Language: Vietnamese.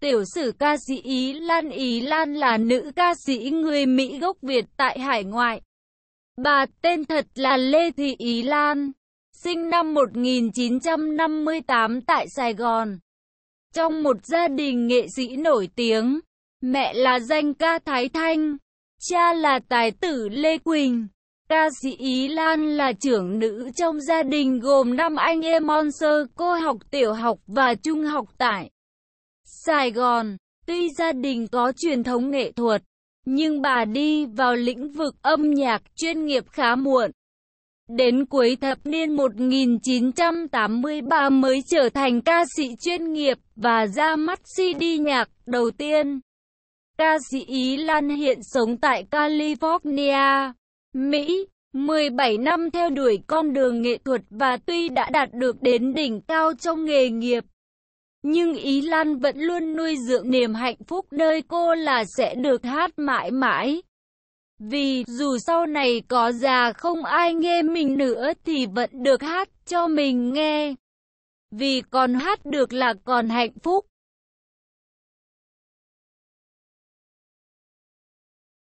Tiểu sử ca sĩ Ý Lan Ý Lan là nữ ca sĩ người Mỹ gốc Việt tại hải ngoại. Bà tên thật là Lê Thị Ý Lan, sinh năm 1958 tại Sài Gòn. Trong một gia đình nghệ sĩ nổi tiếng, mẹ là danh ca Thái Thanh, cha là tài tử Lê Quỳnh. Ca sĩ Ý Lan là trưởng nữ trong gia đình gồm 5 anh em monster cô học tiểu học và trung học tại Sài Gòn. Tuy gia đình có truyền thống nghệ thuật, nhưng bà đi vào lĩnh vực âm nhạc chuyên nghiệp khá muộn. Đến cuối thập niên 1983 mới trở thành ca sĩ chuyên nghiệp và ra mắt CD nhạc đầu tiên. Ca sĩ Ý Lan hiện sống tại California, Mỹ, 17 năm theo đuổi con đường nghệ thuật và tuy đã đạt được đến đỉnh cao trong nghề nghiệp, nhưng Ý Lan vẫn luôn nuôi dưỡng niềm hạnh phúc nơi cô là sẽ được hát mãi mãi. Vì dù sau này có già không ai nghe mình nữa thì vẫn được hát cho mình nghe. Vì còn hát được là còn hạnh phúc.